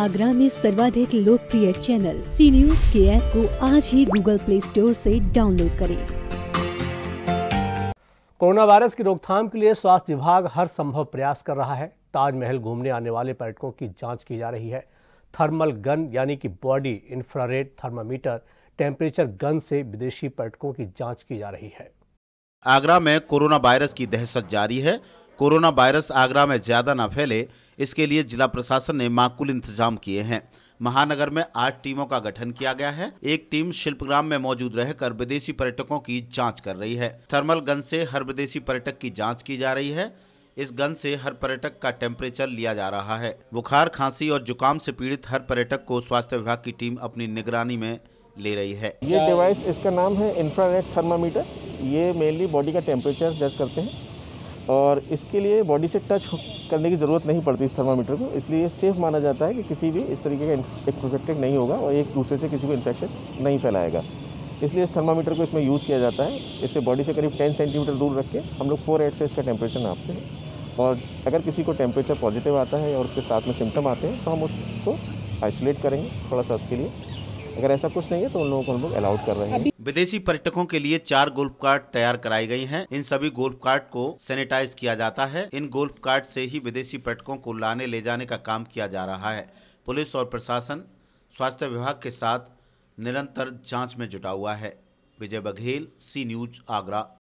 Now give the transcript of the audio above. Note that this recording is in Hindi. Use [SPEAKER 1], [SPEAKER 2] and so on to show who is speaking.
[SPEAKER 1] आगरा में सर्वाधिक लोकप्रिय चैनल सी न्यूज के ऐप को आज ही गूगल प्ले स्टोर से डाउनलोड करें कोरोना वायरस की रोकथाम के लिए स्वास्थ्य विभाग हर संभव प्रयास कर रहा है ताजमहल घूमने आने वाले पर्यटकों की जांच की जा रही है थर्मल गन यानी कि body infrared thermometer temperature gun से विदेशी पर्यटकों की जांच की जा रही है
[SPEAKER 2] आगरा में कोरोना वायरस की दहशत जारी है कोरोना वायरस आगरा में ज़्यादा न फैले इसके लिए जिला प्रशासन ने माकूल इंतजाम किए हैं महानगर में आठ टीमों का गठन किया गया है एक टीम शिल्पग्राम में मौजूद रहकर विदेशी पर्यटकों की जांच कर रही है थर्मल गन से हर विदेशी पर्यटक की जांच की जा रही है इस गन से हर पर्यटक का टेम्परेचर लिया जा रहा है बुखार खांसी और जुकाम से पीड़ित हर पर्यटक को स्वास्थ्य विभाग की टीम अपनी निगरानी में ले रही है ये डिवाइस
[SPEAKER 3] इसका नाम है इंफ्रारेड थर्मामीटर ये मेनली बॉडी का टेम्परेचर जज करते हैं और इसके लिए बॉडी से टच करने की ज़रूरत नहीं पड़ती इस थर्मामीटर को इसलिए सेफ़ माना जाता है कि किसी भी इस तरीके का इन्फेक्टेड नहीं होगा और एक दूसरे से किसी को इन्फेक्शन नहीं फैलाएगा इसलिए इस थर्मामीटर को इसमें यूज़ किया जाता है इससे बॉडी से करीब 10 सेंटीमीटर दूर रख के हम लोग फोर एड से इसका टेम्परेचर नापते हैं और अगर किसी को टेम्परेचर पॉजिटिव आता है और उसके साथ में सिम्टम आते हैं तो हम उसको आइसोलेट करेंगे थोड़ा सा उसके लिए अगर ऐसा कुछ नहीं है तो उन लोगों को हम लोग अलाउड कर रहे हैं
[SPEAKER 2] विदेशी पर्यटकों के लिए चार गोल्फ कार्ड तैयार कराई गई हैं इन सभी गोल्फ कार्ड को सैनिटाइज किया जाता है इन गोल्फ कार्ड से ही विदेशी पर्यटकों को लाने ले जाने का काम किया जा रहा है पुलिस और प्रशासन स्वास्थ्य विभाग के साथ निरंतर जाँच में जुटा हुआ है विजय बघेल सी न्यूज आगरा